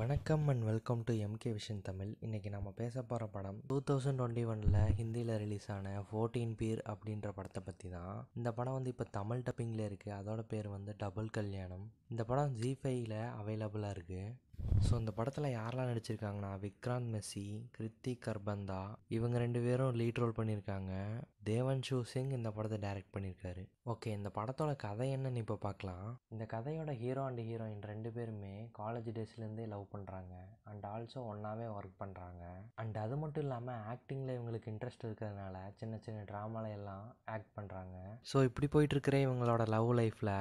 வணக்கம் and welcome to MK vision Tamil இன்றைக்கி நம்ம பேச போகிற படம் டூ தௌசண்ட் டுவெண்ட்டி ஒனில் ஹிந்தியில் ரிலீஸ் ஆன ஃபோர்டீன் பீர் அப்படின்ற படத்தை பற்றி தான் இந்த படம் வந்து இப்போ தமிழ் டப்பிங்கில் இருக்குது அதோட பேர் வந்து டபுள் கல்யாணம் இந்த படம் ஜி ஃபைவ்ல அவைலபிளாக இருக்குது ஸோ இந்த படத்தில் யாரெல்லாம் நடிச்சிருக்காங்கன்னா விக்ராந்த் மெஸ்ஸி கிருத்திக் கர்பந்தா இவங்க ரெண்டு பேரும் லீட் ரோல் பண்ணியிருக்காங்க தேவன் ஷூ சிங் இந்த படத்தை டைரக்ட் பண்ணியிருக்காரு ஓகே இந்த படத்தோட கதை என்னன்னு இப்போ பார்க்கலாம் இந்த கதையோட ஹீரோ அண்ட் ஹீரோயின் ரெண்டு பேருமே காலேஜ் டேஸ்லேருந்தே லவ் பண்ணுறாங்க அண்ட் ஆல்சோ ஒன்றாவே ஒர்க் பண்ணுறாங்க அண்ட் அது மட்டும் இல்லாமல் ஆக்டிங்கில் இவங்களுக்கு இன்ட்ரெஸ்ட் இருக்கிறதுனால சின்ன சின்ன ட்ராமாலையெல்லாம் எல்லாம் ஆக்ட் பண்ணுறாங்க ஸோ இப்படி போயிட்டுருக்கிற இவங்களோட லவ் லைஃப்பில்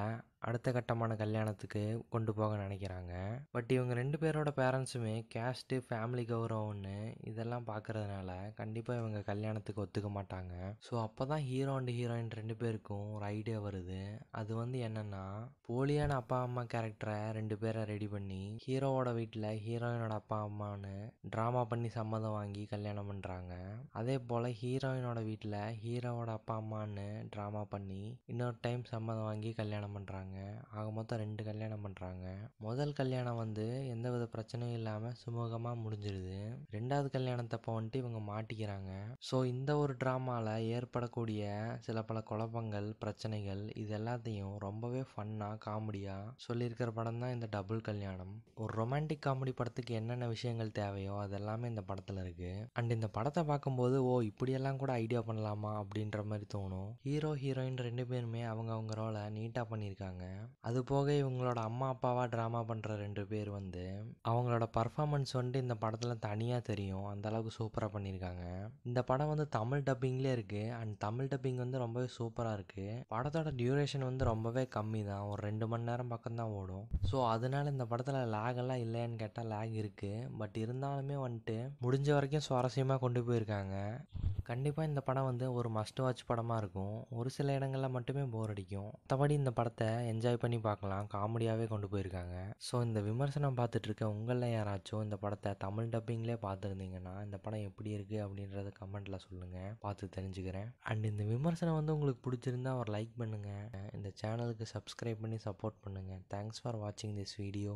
அடுத்த கட்டமான கல்யாணத்துக்கு கொண்டு போக நினைக்கிறாங்க பட் இவங்க ரெண்டு பேரோட பேரண்ட்ஸுமே கேஸ்ட்டு ஃபேமிலி கௌரவம்னு இதெல்லாம் பார்க்குறதுனால கண்டிப்பாக இவங்க கல்யாணத்துக்கு ஒத்துக்க மாட்டாங்க ஸோ அப்போ தான் ஹீரோ அண்ட் ஹீரோயின் ரெண்டு பேருக்கும் ஒரு ஐடியா வருது அது வந்து என்னென்னா போலியான அப்பா அம்மா கேரக்டரை ரெண்டு பேரை ரெடி பண்ணி ஹீரோவோட வீட்டில் ஹீரோயினோட அப்பா அம்மான்னு ட்ராமா பண்ணி சம்மதம் வாங்கி கல்யாணம் பண்ணுறாங்க அதே போல் ஹீரோயினோட வீட்டில் ஹீரோவோட அப்பா அம்மான்னு ட்ராமா பண்ணி இன்னொரு டைம் சம்மதம் வாங்கி கல்யாணம் பண்ணுறாங்க பண்ணுறாங்க ஆக மொத்தம் ரெண்டு கல்யாணம் பண்ணுறாங்க முதல் கல்யாணம் வந்து எந்த வித பிரச்சனையும் இல்லாமல் சுமூகமாக முடிஞ்சிருது ரெண்டாவது கல்யாணத்தப்போ வந்துட்டு இவங்க மாட்டிக்கிறாங்க ஸோ இந்த ஒரு ட்ராமாவில் ஏற்படக்கூடிய சில பல குழப்பங்கள் பிரச்சனைகள் இது எல்லாத்தையும் ரொம்பவே ஃபன்னாக காமெடியாக சொல்லியிருக்கிற படம் தான் இந்த டபுள் கல்யாணம் ஒரு ரொமான்டிக் காமெடி படத்துக்கு என்னென்ன விஷயங்கள் தேவையோ அதெல்லாமே இந்த படத்தில் இருக்குது அண்ட் இந்த படத்தை பார்க்கும்போது ஓ இப்படியெல்லாம் கூட ஐடியா பண்ணலாமா அப்படின்ற மாதிரி தோணும் ஹீரோ ஹீரோயின் ரெண்டு பேருமே அவங்க அவங்க ரோலை நீட்டாக பண்ணியிருக்காங்க பண்ணியிருக்காங்க அது போக இவங்களோட அம்மா அப்பாவாக ட்ராமா பண்ணுற ரெண்டு பேர் வந்து அவங்களோட பர்ஃபாமன்ஸ் வந்துட்டு இந்த படத்தில் தனியாக தெரியும் அந்தளவுக்கு சூப்பராக பண்ணியிருக்காங்க இந்த படம் வந்து தமிழ் டப்பிங்லேயே இருக்குது அண்ட் தமிழ் டப்பிங் வந்து ரொம்பவே சூப்பராக இருக்குது படத்தோட டியூரேஷன் வந்து ரொம்பவே கம்மி தான் ஒரு ரெண்டு மணி நேரம் பக்கம்தான் ஓடும் ஸோ அதனால் இந்த படத்தில் லேகெல்லாம் இல்லையான்னு கேட்டால் லேக் இருக்குது பட் இருந்தாலுமே வந்துட்டு முடிஞ்ச வரைக்கும் சுவாரஸ்யமாக கொண்டு போயிருக்காங்க கண்டிப்பாக இந்த படம் வந்து ஒரு மஸ்ட் வாட்ச் படமாக இருக்கும் ஒரு சில இடங்களில் மட்டுமே போர் அடிக்கும் மற்றபடி இந்த படத்தை என்ஜாய் பண்ணி பார்க்கலாம் காமெடியாகவே கொண்டு போயிருக்காங்க ஸோ இந்த விமர்சனம் இருக்க உங்களில் யாராச்சும் இந்த படத்தை தமிழ் டப்பிங்லேயே பார்த்துருந்தீங்கன்னா இந்த படம் எப்படி இருக்குது அப்படின்றத கமெண்ட்டில் சொல்லுங்கள் பார்த்து தெரிஞ்சுக்கிறேன் அண்ட் இந்த விமர்சனம் வந்து உங்களுக்கு பிடிச்சிருந்தா ஒரு லைக் பண்ணுங்கள் இந்த சேனலுக்கு சப்ஸ்கிரைப் பண்ணி சப்போர்ட் பண்ணுங்கள் தேங்க்ஸ் ஃபார் வாட்சிங் திஸ் வீடியோ